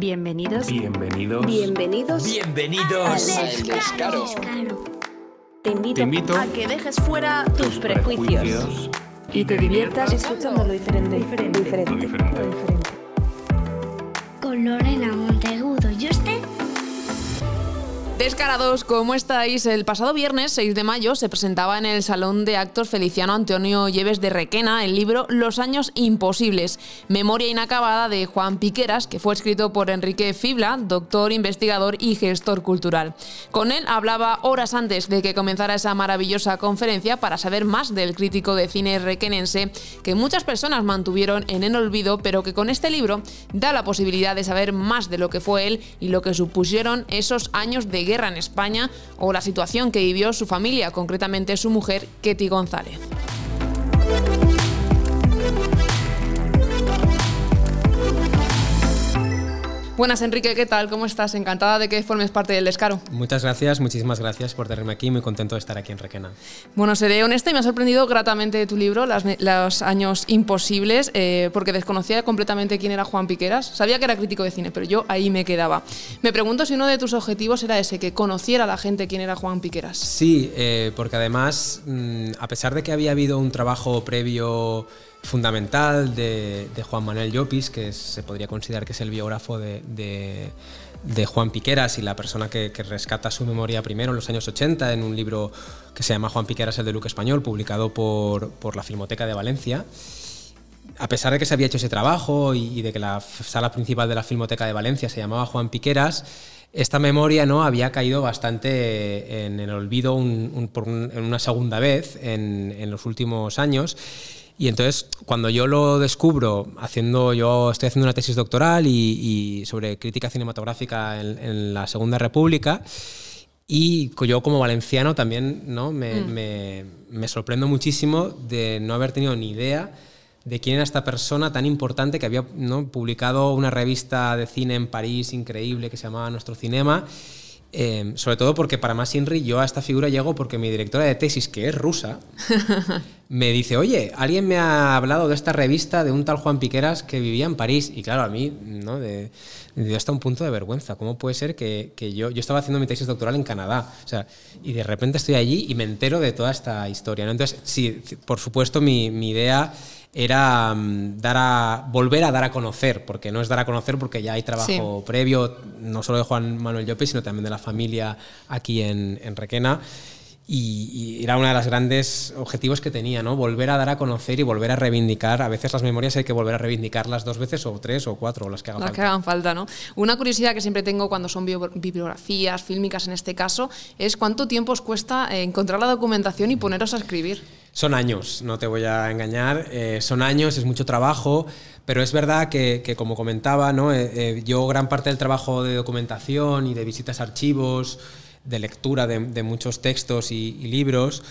Bienvenidos. Bienvenidos. Bienvenidos. Bienvenidos. a Escaro. Te invito, a que dejes fuera tus prejuicios, y te, diviertas escuchando lo diferente, diferente, diferente, diferente. Con Lorena Montegudo y usted Descarados, ¿cómo estáis? El pasado viernes 6 de mayo se presentaba en el Salón de Actos Feliciano Antonio Lleves de Requena el libro Los años imposibles, memoria inacabada de Juan Piqueras, que fue escrito por Enrique Fibla, doctor, investigador y gestor cultural. Con él hablaba horas antes de que comenzara esa maravillosa conferencia para saber más del crítico de cine requenense que muchas personas mantuvieron en el olvido, pero que con este libro da la posibilidad de saber más de lo que fue él y lo que supusieron esos años de guerra en España o la situación que vivió su familia, concretamente su mujer, Ketty González. Buenas, Enrique, ¿qué tal? ¿Cómo estás? Encantada de que formes parte del Descaro. Muchas gracias, muchísimas gracias por tenerme aquí. Muy contento de estar aquí en Requena. Bueno, seré honesta y me ha sorprendido gratamente tu libro, Los años imposibles, eh, porque desconocía completamente quién era Juan Piqueras. Sabía que era crítico de cine, pero yo ahí me quedaba. Me pregunto si uno de tus objetivos era ese, que conociera a la gente quién era Juan Piqueras. Sí, eh, porque además, mm, a pesar de que había habido un trabajo previo fundamental de, Juan Manuel Llopis, que se podría considerar que es el biógrafo de, Juan Piqueras y la persona que, rescata su memoria primero en los años 80 en un libro que se llama Juan Piqueras, el de Luque Español, publicado por, la Filmoteca de Valencia. A pesar de que se había hecho ese trabajo y, de que la sala principal de la Filmoteca de Valencia se llamaba Juan Piqueras, esta memoria ¿no? había caído bastante en el olvido en una segunda vez en los últimos años y entonces, cuando yo lo descubro, haciendo, yo estoy haciendo una tesis doctoral y, sobre crítica cinematográfica en, la Segunda República, y yo como valenciano también mm. Me, sorprendo muchísimo de no haber tenido ni idea de quién era esta persona tan importante que había publicado una revista de cine en París increíble que se llamaba Nuestro Cinema Em, sobre todo porque para más Inri yo a esta figura llego porque mi directora de tesis, que es rusa, me dice, oye, alguien me ha hablado de esta revista de un tal Juan Piqueras que vivía en París. Y claro, a mí, ¿no? De, hasta un punto de vergüenza. ¿Cómo puede ser que, yo, yo estaba haciendo mi tesis doctoral en Canadá? O sea, y de repente estoy allí y me entero de toda esta historia. ¿no? Entonces, sí, por supuesto, mi idea era mm, dar a, volver a dar a conocer, porque no es dar a conocer porque ya hay trabajo previo, no solo de Juan Manuel López sino también de la familia aquí en, Requena. Y, era uno de los grandes objetivos que tenía, ¿no? Volver a dar a conocer y volver a reivindicar. A veces las memorias hay que volver a reivindicarlas dos veces o tres o cuatro, o las que hagan falta. que hagan falta, Una curiosidad que siempre tengo cuando son bibliografías, fílmicas en este caso, es cuánto tiempo os cuesta encontrar la documentación y poneros a escribir son años, no te voy a engañar, eh, son años, es mucho trabajo, pero es verdad que, como comentaba, eh, eh, yo gran parte del trabajo de documentación y de visitas a archivos, de lectura de, muchos textos y, libros,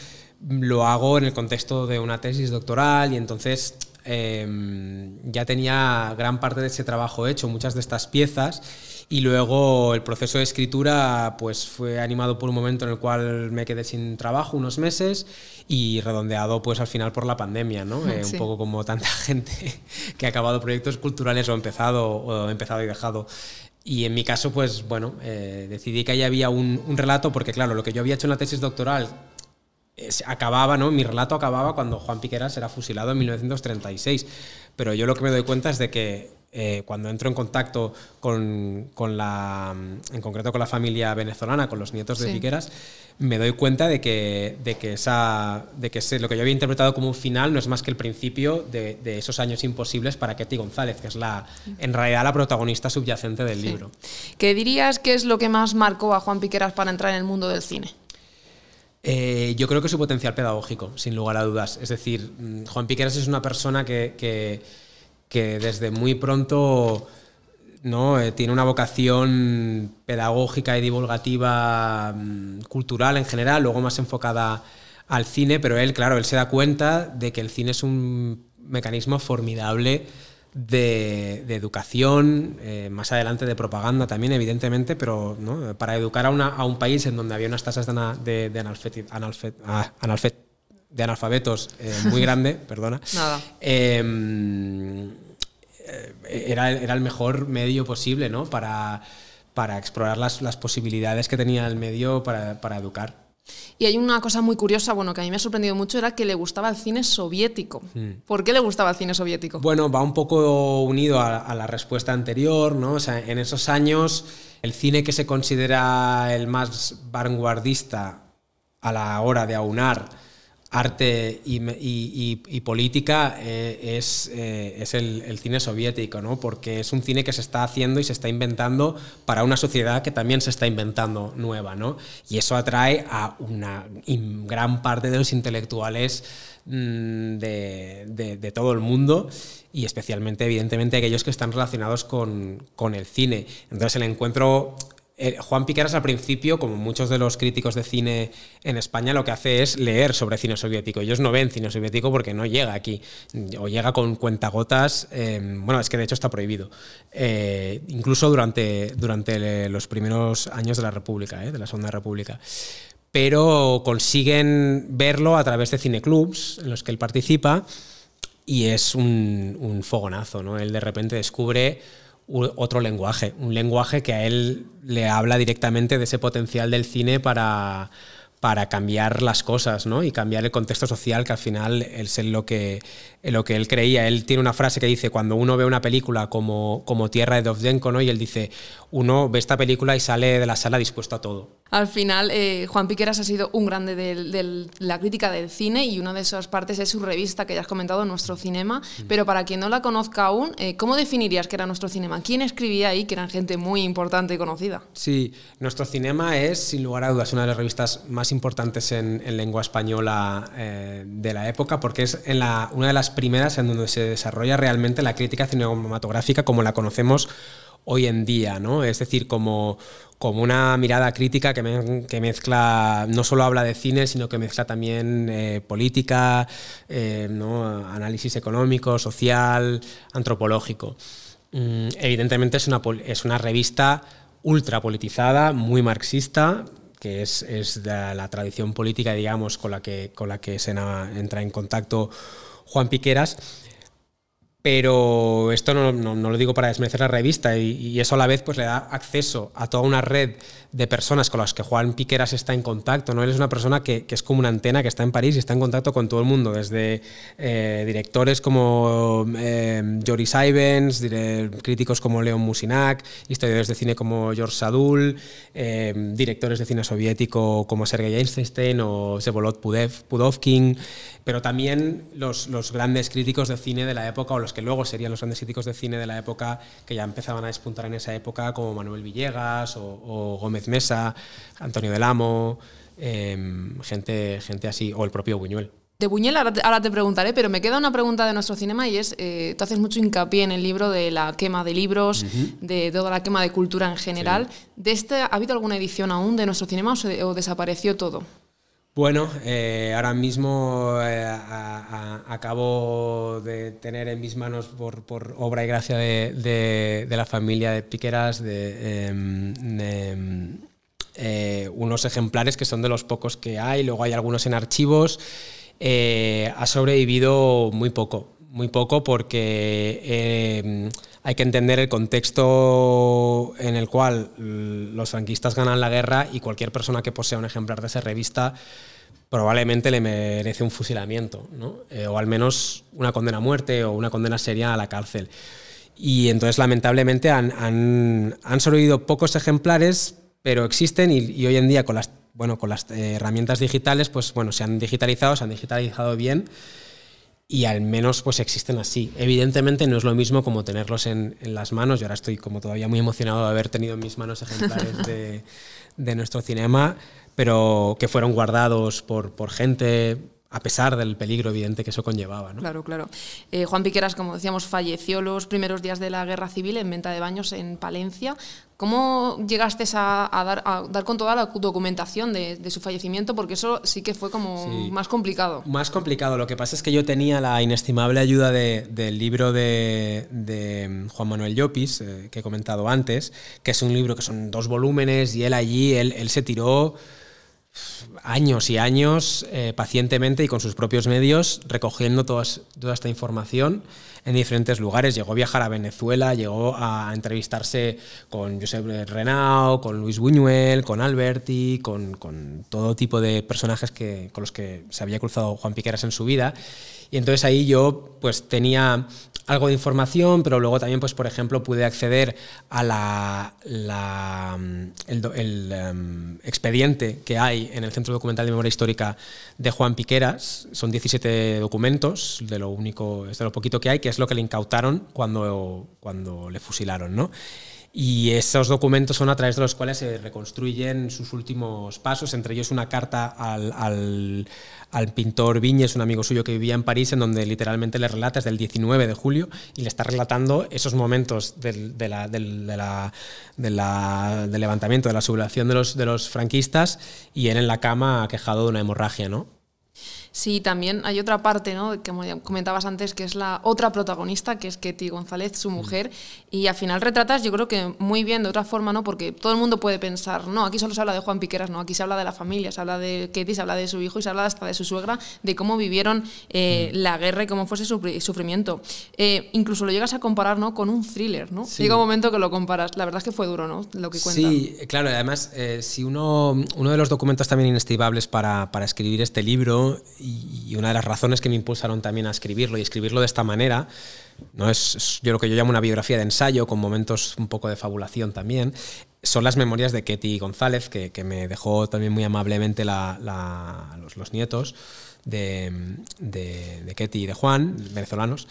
lo hago en el contexto de una tesis doctoral y entonces em, ya tenía gran parte de ese trabajo hecho, muchas de estas piezas y luego el proceso de escritura pues fue animado por un momento en el cual me quedé sin trabajo unos meses y redondeado pues al final por la pandemia, ¿no? Eh, un poco como tanta gente que ha acabado proyectos culturales o empezado, o empezado y dejado. Y en mi caso, pues bueno, eh, decidí que ahí había un, relato, porque claro, lo que yo había hecho en la tesis doctoral, eh, acababa, ¿no? Mi relato acababa cuando Juan Piqueras era fusilado en 1936. Pero yo lo que me doy cuenta es de que eh, cuando entro en contacto con, la, mm, en concreto con la familia venezolana, con los nietos de Piqueras, me doy cuenta de que, de que, esa, de que lo que yo había interpretado como un final no es más que el principio de, esos años imposibles para Ketty González, que es la, en realidad la protagonista subyacente del libro. ¿Qué dirías que es lo que más marcó a Juan Piqueras para entrar en el mundo del cine? Eh, yo creo que su potencial pedagógico, sin lugar a dudas. Es decir, mm, Juan Piqueras es una persona que que desde muy pronto ¿no? Eh, tiene una vocación pedagógica y divulgativa mm, cultural en general, luego más enfocada al cine, pero él, claro, él se da cuenta de que el cine es un mecanismo formidable de, educación, eh, más adelante de propaganda también, evidentemente, pero para educar a, un país en donde había unas tasas de, de, ah, de analfabetos eh, muy grande, perdona. Nada. Em, eh, era, el mejor medio posible, ¿no? Para, para explorar las, posibilidades que tenía el medio para, educar. Y hay una cosa muy curiosa, bueno, que a mí me ha sorprendido mucho, era que le gustaba el cine soviético. Hmm. ¿Por qué le gustaba el cine soviético? Bueno, va un poco unido a, la respuesta anterior, ¿no? O en esos años, el cine que se considera el más vanguardista a la hora de aunar arte y, política eh, es, eh, es el, cine soviético, ¿no? porque es un cine que se está haciendo y se está inventando para una sociedad que también se está inventando nueva. ¿no? Y eso atrae a una gran parte de los intelectuales mm, de, todo el mundo y especialmente, evidentemente, aquellos que están relacionados con, con el cine. Entonces el encuentro eh, Juan Piqueras al principio, como muchos de los críticos de cine en España, lo que hace es leer sobre cine soviético. Ellos no ven cine soviético porque no llega aquí, o llega con cuentagotas, em, bueno, es que de hecho está prohibido, eh, incluso durante, durante los primeros años de la República, eh, de la Segunda República pero consiguen verlo a través de cineclubs en los que él participa y es un, fogonazo, ¿no? Él de repente descubre otro lenguaje, un lenguaje que a él le habla directamente de ese potencial del cine para, para cambiar las cosas ¿no? y cambiar el contexto social, que al final es lo que, lo que él creía. Él tiene una frase que dice, cuando uno ve una película como, como Tierra de Dovzhenko, y él dice, uno ve esta película y sale de la sala dispuesto a todo. Al final, eh, Juan Piqueras ha sido un grande de la crítica del cine y una de esas partes es su revista que ya has comentado, Nuestro Cinema. Mm. Pero para quien no la conozca aún, eh, ¿cómo definirías que era Nuestro Cinema? ¿Quién escribía ahí que eran gente muy importante y conocida? Sí, Nuestro Cinema es, sin lugar a dudas, una de las revistas más importantes en, lengua española eh, de la época porque es una de las primeras en donde se desarrolla realmente la crítica cinematográfica como la conocemos hoy en día, ¿no? Es decir, como, como una mirada crítica que, que, mezcla, no solo habla de cine, sino que mezcla también eh, política, eh, análisis económico, social, antropológico. Mm, evidentemente es una, es una revista ultra politizada, muy marxista, que es, la tradición política, digamos, con la que, con la que se entra en contacto Juan Piqueras pero esto no, no, lo digo para desmerecer la revista y, eso a la vez pues le da acceso a toda una red de personas con las que Juan Piqueras está en contacto. ¿no? Él es una persona que, que es como una antena que está en París y está en contacto con todo el mundo, desde eh, directores como eh, Joris Ivens, críticos como Leon Musinak historiadores de cine como George Sadul, eh, directores de cine soviético como Sergei Einstein o Sevolod Pudovkin, pero también los, los grandes críticos de cine de la época o los que luego serían los grandes críticos de cine de la época, que ya empezaban a despuntar en esa época, como Manuel Villegas o, Gómez Mesa, Antonio del Amo, em, gente, gente así, o el propio Buñuel. De Buñuel ahora te, preguntaré, pero me queda una pregunta de nuestro cinema y es, eh, tú haces mucho hincapié en el libro de la quema de libros, de toda la quema de cultura en general. ¿De este, ¿Ha habido alguna edición aún de nuestro cinema o desapareció todo? Bueno, eh, ahora mismo eh, acabo de tener en mis manos, por, obra y gracia de, la familia de Piqueras, em, em, eh, unos ejemplares que son de los pocos que hay, luego hay algunos en archivos. ha sobrevivido muy poco, muy poco porque eh, hay que entender el contexto en el cual los franquistas ganan la guerra y cualquier persona que posea un ejemplar de esa revista probablemente le merece un fusilamiento, eh, o al menos una condena a muerte o una condena seria a la cárcel. Y entonces, lamentablemente, han, han, han sobrevivido pocos ejemplares, pero existen y, hoy en día con las, bueno, con las eh, herramientas digitales, pues bueno, se han digitalizado, se han digitalizado bien y al menos pues existen así. Evidentemente no es lo mismo como tenerlos en, las manos. Yo ahora estoy como todavía muy emocionado de haber tenido en mis manos ejemplares de, nuestro cinema, pero que fueron guardados por, por gente a pesar del peligro evidente que eso conllevaba. ¿no? Claro, claro. Eh, Juan Piqueras, como decíamos, falleció los primeros días de la guerra civil en venta de baños en Palencia. ¿Cómo llegaste a, dar, a dar, con toda la documentación de, su fallecimiento? Porque eso sí que fue como más complicado. Más complicado. Lo que pasa es que yo tenía la inestimable ayuda del libro de, mm, Juan Manuel Llopis, eh, que he comentado antes, que es un libro que son dos volúmenes y él allí, él se tiró años y años eh, pacientemente y con sus propios medios recogiendo toda esta información en diferentes lugares. Llegó a viajar a Venezuela, llegó a entrevistarse con Josep Renau, con Luis Buñuel, con Alberti, con, todo tipo de personajes que, con los que se había cruzado Juan Piqueras en su vida. Y entonces ahí yo pues tenía algo de información, pero luego también, pues, por ejemplo, pude acceder a la, mm, el, em, expediente que hay en el Centro Documental de Memoria Histórica de Juan Piqueras. Son 17 documentos, de lo único, de lo poquito que hay, que es lo que le incautaron cuando, cuando le fusilaron, ¿no? y esos documentos son a través de los cuales se reconstruyen sus últimos pasos, entre ellos una carta al, al, pintor Viñes, un amigo suyo que vivía en París, en donde literalmente le relata, es del 19 de julio, y le está relatando esos momentos del, de del, de del levantamiento, de la sublevación de los, de los franquistas, y él en la cama ha quejado de una hemorragia, ¿no? Sí, también hay otra parte, ¿no? Como comentabas antes, que es la otra protagonista, que es Ketty González, su mm. mujer, y al final retratas, yo creo que muy bien, de otra forma, ¿no? Porque todo el mundo puede pensar, no, aquí solo se habla de Juan Piqueras, no, aquí se habla de la familia, se habla de Ketty, se habla de su hijo y se habla hasta de su suegra, de cómo vivieron eh, mm. la guerra y cómo fue su sufrimiento. Eh, incluso lo llegas a comparar, ¿no? Con un thriller, ¿no? Llega un momento que lo comparas. La verdad es que fue duro, ¿no? Lo que cuenta. Sí, claro, además, eh, si uno, uno de los documentos también inestimables para, para escribir este libro y una de las razones que me impulsaron también a escribirlo y escribirlo de esta manera, no es, yo lo que yo llamo una biografía de ensayo con momentos un poco de fabulación también, son las memorias de Ketty González, que, me dejó también muy amablemente la, los, nietos de, de, Ketty y de Juan, venezolanos,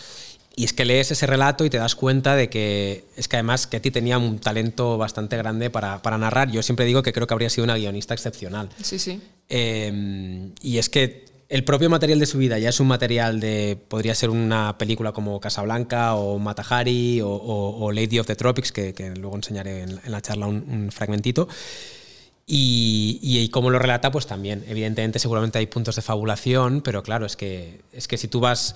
y es que lees ese relato y te das cuenta de que es que además Ketty tenía un talento bastante grande para, para narrar. Yo siempre digo que creo que habría sido una guionista excepcional. Sí, sí. Em, y es que el propio material de su vida ya es un material de. Podría ser una película como Casablanca o Matahari o, Lady of the Tropics, que, luego enseñaré en, la charla un fragmentito. Y, cómo lo relata, pues también, evidentemente, seguramente hay puntos de fabulación, pero claro, es que, es que si tú vas,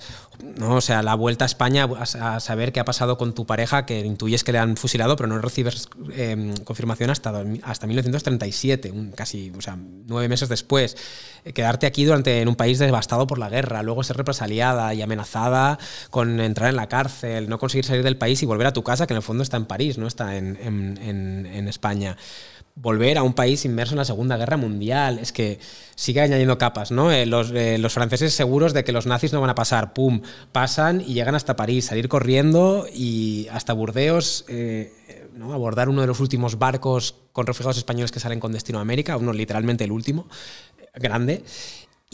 no, o sea, la vuelta a España a, saber qué ha pasado con tu pareja, que intuyes que le han fusilado, pero no recibes em, confirmación hasta, hasta 1937, un, casi, o sea, nueve meses después. Quedarte aquí durante en un país devastado por la guerra, luego ser represaliada y amenazada con entrar en la cárcel, no conseguir salir del país y volver a tu casa, que en el fondo está en París, no está en, en, en, en España volver a un país inmerso en la Segunda Guerra Mundial. Es que sigue añadiendo capas, ¿no? Eh, eh, los, franceses seguros de que los nazis no van a pasar, pum, pasan y llegan hasta París, salir corriendo y hasta Burdeos, eh, ¿no? abordar uno de los últimos barcos con refugiados españoles que salen con destino a América, uno literalmente el último, grande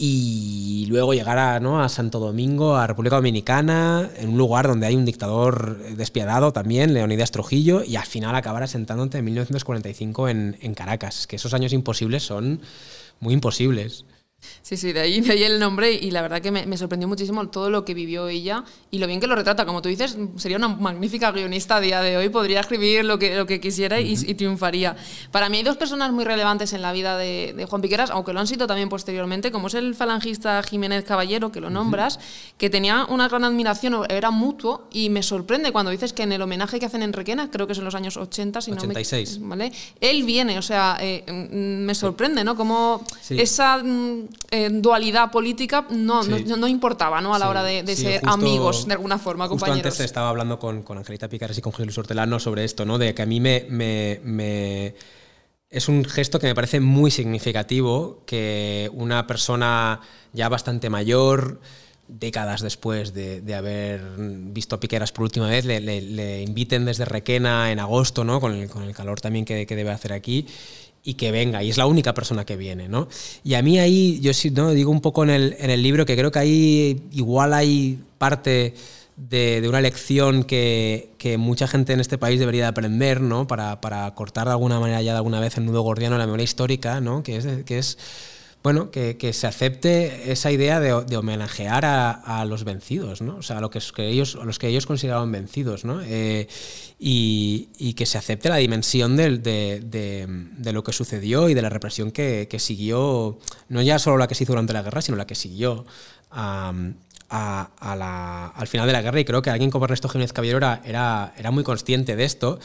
y luego llegar a Santo Domingo, a República Dominicana, en un lugar donde hay un dictador despiadado también, Leonidas Trujillo, y al final acabar sentándote en 1945 en, en Caracas, que esos años imposibles son muy imposibles. Sí, sí, de ahí, de ahí el nombre y la verdad que me, me, sorprendió muchísimo todo lo que vivió ella y lo bien que lo retrata. Como tú dices, sería una magnífica guionista a día de hoy, podría escribir lo que, lo que quisiera y, triunfaría. Para mí hay dos personas muy relevantes en la vida de, Juan Piqueras, aunque lo han sido también posteriormente, como es el falangista Jiménez Caballero, que lo nombras, que tenía una gran admiración, era mutuo y me sorprende cuando dices que en el homenaje que hacen en Requena, creo que es en los años 80, si 86. ¿vale? Él viene, o sea, eh, mm, me sorprende, ¿no? Como esa mm, en dualidad política no, no, importaba ¿no? a la hora de, ser amigos de alguna forma, compañeros. Antes estaba hablando con, con Angelita Picares y con Jesús Hortelano sobre esto, ¿no? de que a mí me, me, es un gesto que me parece muy significativo que una persona ya bastante mayor, décadas después de, haber visto a Piqueras por última vez, le, inviten desde Requena en agosto, ¿no? con, el, calor también que, que, debe hacer aquí, y que venga, y es la única persona que viene, ¿no? Y a mí ahí, yo sí, ¿no? digo un poco en el, en el libro que creo que ahí igual hay parte de, una lección que, mucha gente en este país debería aprender, ¿no? Para, cortar de alguna manera ya de alguna vez el nudo gordiano de la memoria histórica, ¿no? Que es, que es bueno, que, se acepte esa idea de, homenajear a, los vencidos, ¿no? O sea, a, lo que, ellos, los que ellos consideraban vencidos, eh, y, que se acepte la dimensión de, lo que sucedió y de la represión que, siguió, no ya solo la que se hizo durante la guerra, sino la que siguió al final de la guerra. Y creo que alguien como Ernesto Jiménez Caballero era, era, muy consciente de esto.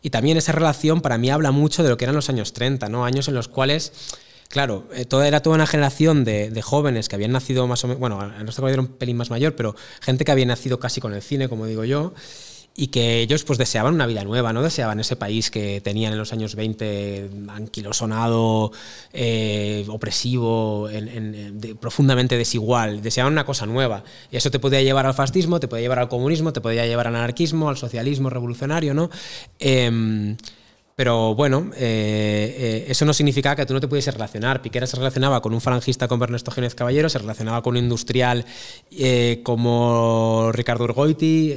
Y también esa relación para mí habla mucho de lo que eran los años 30, ¿no? Años en los cuales Claro, eh, toda, era toda una generación de, jóvenes que habían nacido más o menos, bueno, en país era un pelín más mayor, pero gente que había nacido casi con el cine, como digo yo, y que ellos pues deseaban una vida nueva, no deseaban ese país que tenían en los años 20 mm, anquilosonado, eh, opresivo, profundamente desigual, deseaban una cosa nueva. Y eso te podía llevar al fascismo, te podía llevar al comunismo, te podía llevar al anarquismo, al socialismo revolucionario, ¿no? Em, pero bueno, eh, eh, eso no significa que tú no te pudieses relacionar. Piquera se relacionaba con un falangista como Ernesto Génez Caballero, se relacionaba con un industrial eh, como Ricardo Urgoiti,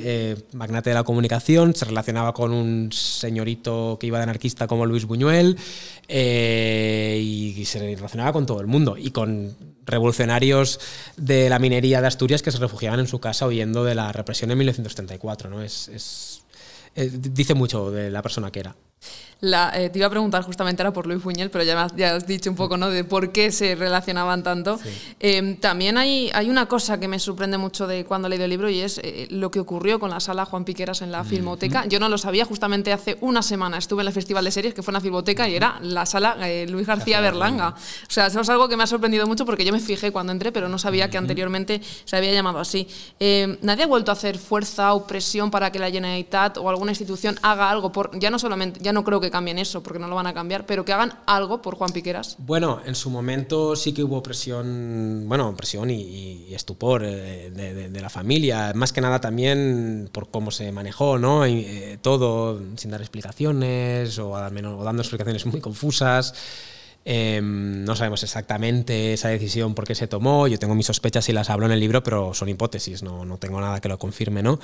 magnate de la comunicación, se relacionaba con un señorito que iba de anarquista como Luis Buñuel, y, se relacionaba con todo el mundo y con revolucionarios de la minería de Asturias que se refugiaban en su casa huyendo de la represión de 1934. ¿no? es, dice mucho de la persona que era. Eh, te iba a preguntar justamente ahora por Luis Buñuel, pero ya, ya has dicho un poco ¿no? de por qué se relacionaban tanto. Em, también hay, hay una cosa que me sorprende mucho de cuando leído el libro y es eh, lo que ocurrió con la sala Juan Piqueras en la Filmoteca. Yo no lo sabía, justamente hace una semana estuve en el Festival de Series, que fue en la Filmoteca, y era la sala eh, Luis García Berlanga. O sea, eso es algo que me ha sorprendido mucho porque yo me fijé cuando entré, pero no sabía que anteriormente se había llamado así. Em, ¿Nadie ha vuelto a hacer fuerza o presión para que la Generalitat o alguna institución haga algo? Por, ya no solamente, ya no creo que cambien eso, porque no lo van a cambiar, pero que hagan algo por Juan Piqueras. Bueno, en su momento sí que hubo presión, bueno, presión y, estupor eh, de, la familia, más que nada también por cómo se manejó, ¿no? Eh, todo sin dar explicaciones o, dando explicaciones muy confusas. Em, no sabemos exactamente esa decisión por qué se tomó. Yo tengo mis sospechas y las hablo en el libro, pero son hipótesis, no, no tengo nada que lo confirme, ¿no?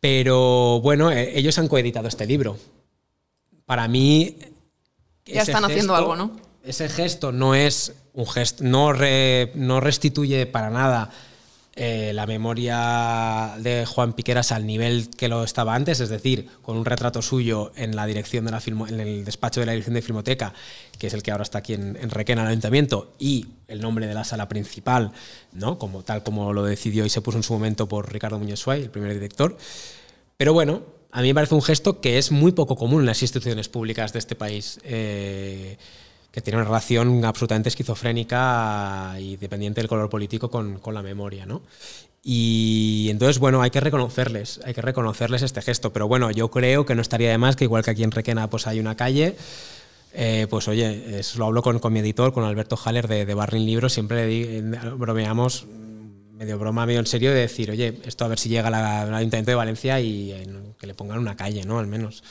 Pero bueno, eh, ellos han coeditado este libro para mí... Ya están haciendo algo, ¿no? Ese gesto no es un gesto, no, no restituye para nada eh, la memoria de Juan Piqueras al nivel que lo estaba antes, es decir, con un retrato suyo en la dirección de la en el despacho de la dirección de Filmoteca, que es el que ahora está aquí en, Requena, el ayuntamiento, y el nombre de la sala principal, ¿no? como, tal como lo decidió y se puso en su momento por Ricardo Muñoz Suay, el primer director. Pero bueno, a mí me parece un gesto que es muy poco común en las instituciones públicas de este país, eh, que tiene una relación absolutamente esquizofrénica y dependiente del color político con, la memoria. ¿no? Y entonces, bueno, hay que reconocerles, hay que reconocerles este gesto. Pero bueno, yo creo que no estaría de más que igual que aquí en Requena pues hay una calle, eh, pues oye, eso lo hablo con, mi editor, con Alberto Haller de, de Barrin Libro, siempre bromeamos medio broma, medio en serio, de decir, oye, esto a ver si llega al Ayuntamiento de Valencia y que le pongan una calle, ¿no? Al menos.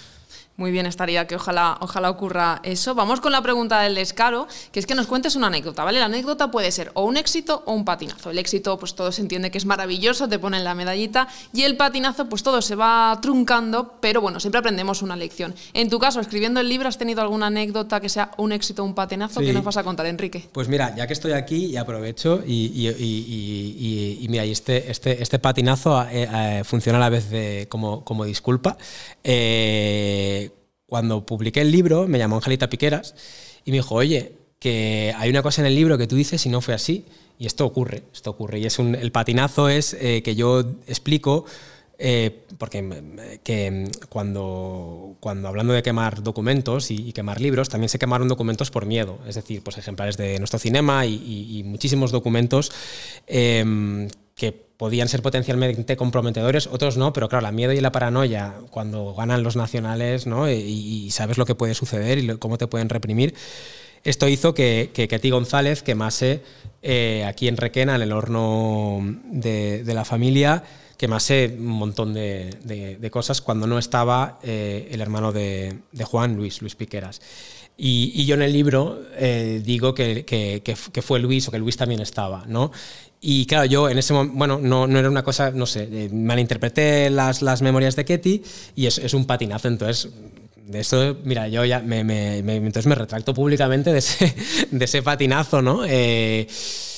Muy bien, estaría que ojalá, ojalá ocurra eso. Vamos con la pregunta del descaro, que es que nos cuentes una anécdota, ¿vale? La anécdota puede ser o un éxito o un patinazo. El éxito, pues todo se entiende que es maravilloso, te ponen la medallita, y el patinazo, pues todo se va truncando, pero bueno, siempre aprendemos una lección. En tu caso, escribiendo el libro, ¿has tenido alguna anécdota que sea un éxito o un patinazo? qué que nos vas a contar, Enrique? Pues mira, ya que estoy aquí, y aprovecho, y, y, y, mira, este, este, este patinazo eh, eh, funciona a la vez de, como, como disculpa. Eh, cuando publiqué el libro, me llamó Angelita Piqueras y me dijo, oye, que hay una cosa en el libro que tú dices y no fue así. Y esto ocurre, esto ocurre. Y es el patinazo es eh, que yo explico, eh, porque mm, mm, cuando, cuando hablando de quemar documentos y, quemar libros, también se quemaron documentos por miedo. Es decir, pues ejemplares de nuestro cinema y, muchísimos documentos eh, que podían ser potencialmente comprometedores, otros no, pero claro, la miedo y la paranoia cuando ganan los nacionales ¿no? y, sabes lo que puede suceder y cómo te pueden reprimir. Esto hizo que, que González quemase eh, aquí en Requena, en el horno de, la familia, quemase un montón de, de, cosas cuando no estaba eh, el hermano de, Juan, Luis, Luis Piqueras. Y, yo en el libro eh, digo que, que, que, fue Luis o que Luis también estaba, ¿no? Y claro, yo en ese momento, bueno, no, no, era una cosa, no sé, eh, malinterpreté las, las memorias de Ketty y es, un patinazo, entonces de esto, mira, yo ya me, me, entonces me retracto públicamente de ese, de ese patinazo, ¿no? Eh,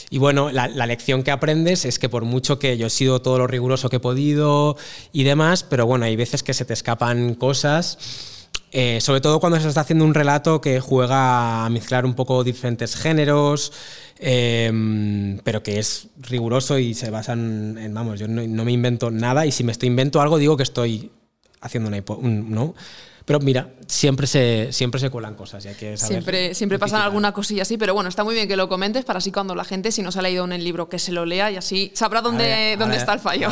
y bueno, la, la, lección que aprendes es que por mucho que yo he sido todo lo riguroso que he podido y demás, pero bueno, hay veces que se te escapan cosas. Eh, sobre todo cuando se está haciendo un relato que juega a mezclar un poco diferentes géneros, Em, pero que es riguroso y se basan en, vamos, yo no, me invento nada y si me estoy invento algo digo que estoy haciendo una, un, ¿no? Pero mira, siempre se, siempre se cuelan cosas. ya hay que saber siempre siempre pasan alguna cosilla así, pero bueno, está muy bien que lo comentes para así cuando la gente, si no se ha leído en el libro, que se lo lea y así sabrá dónde, dónde está el fallo.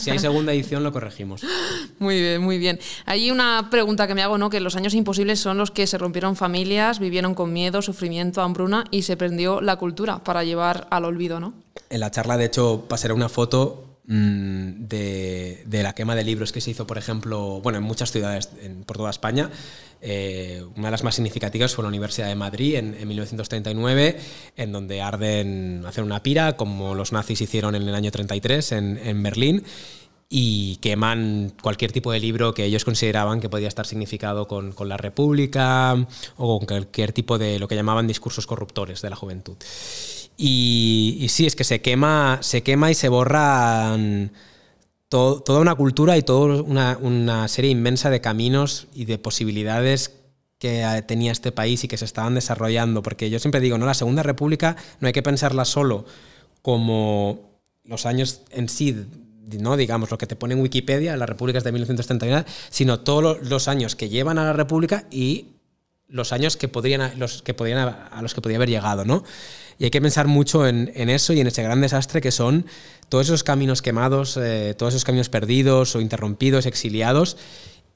Si hay segunda edición, lo corregimos. Muy bien, muy bien. Hay una pregunta que me hago, ¿no? Que los años imposibles son los que se rompieron familias, vivieron con miedo, sufrimiento, hambruna y se prendió la cultura para llevar al olvido, ¿no? En la charla, de hecho, pasará una foto Mm, de, la quema de libros que se hizo, por ejemplo, bueno, en muchas ciudades por toda España. Eh, una de las más significativas fue la Universidad de Madrid en, 1939, en donde arden, hacer una pira, como los nazis hicieron en el año 33 en, Berlín, y queman cualquier tipo de libro que ellos consideraban que podía estar significado con, con, la República o con cualquier tipo de lo que llamaban discursos corruptores de la juventud. Y, sí, es que se quema, se quema y se borra toda una cultura y toda una, serie inmensa de caminos y de posibilidades que tenía este país y que se estaban desarrollando. Porque yo siempre digo, no, la Segunda República no hay que pensarla solo como los años en sí, no digamos lo que te pone en Wikipedia, la República de 1939, sino todos los años que llevan a la República y los años que podrían, los que podrían, a los que podría haber llegado, ¿no? Y hay que pensar mucho en, eso y en ese gran desastre que son todos esos caminos quemados, eh, todos esos caminos perdidos o interrumpidos, exiliados,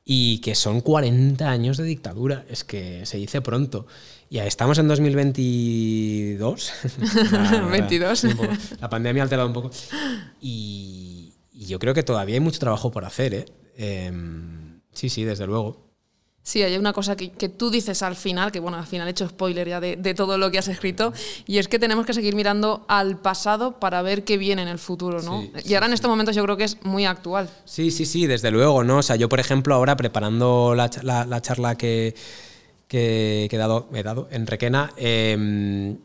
y que son 40 años de dictadura, es que se dice pronto. Ya estamos en 2022. la, La, pandemia ha alterado un poco. Y, yo creo que todavía hay mucho trabajo por hacer. ¿eh? Em, sí, sí, desde luego. Sí, hay una cosa que, tú dices al final, que bueno, al final he hecho spoiler ya de, todo lo que has escrito, y es que tenemos que seguir mirando al pasado para ver qué viene en el futuro, ¿no? y ahora en estos momentos yo creo que es muy actual. Sí, sí, sí, desde luego, ¿no? O sea, yo por ejemplo ahora preparando la, charla que, que, he, dado, he dado en Requena, em,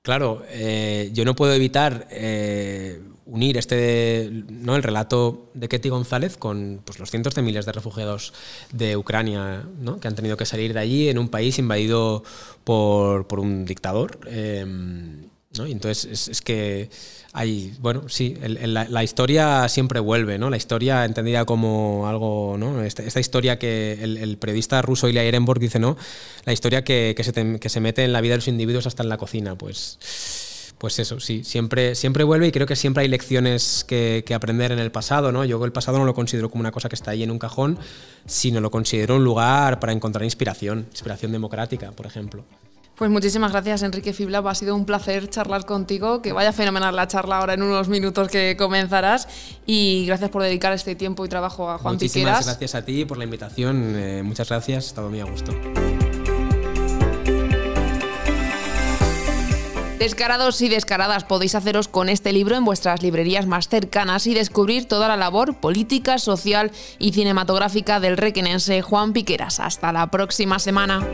claro, eh, yo no puedo evitar... Eh, unir este, ¿no? el relato de Ketty González con pues, los cientos de miles de refugiados de Ucrania ¿no? que han tenido que salir de allí en un país invadido por, un dictador. Em, ¿no? entonces es, que hay, bueno, sí, la, historia siempre vuelve, ¿no? La historia entendida como algo, ¿no? Este, esta, historia que el, periodista ruso Ilya Ehrenborg dice, ¿no? La historia que, se que se mete en la vida de los individuos hasta en la cocina, pues pues eso, sí, siempre, siempre vuelve y creo que siempre hay lecciones que, aprender en el pasado, ¿no? Yo el pasado no lo considero como una cosa que está ahí en un cajón, sino lo considero un lugar para encontrar inspiración, inspiración democrática, por ejemplo. Pues muchísimas gracias, Enrique Fibla. Ha sido un placer charlar contigo. Que vaya fenomenal la charla ahora en unos minutos que comenzarás. Y gracias por dedicar este tiempo y trabajo a Juan Muchísimas gracias a ti por la invitación. Eh, muchas gracias. Ha estado muy a gusto. Descarados y descaradas, podéis haceros con este libro en vuestras librerías más cercanas y descubrir toda la labor política, social y cinematográfica del requenense Juan Piqueras. Hasta la próxima semana.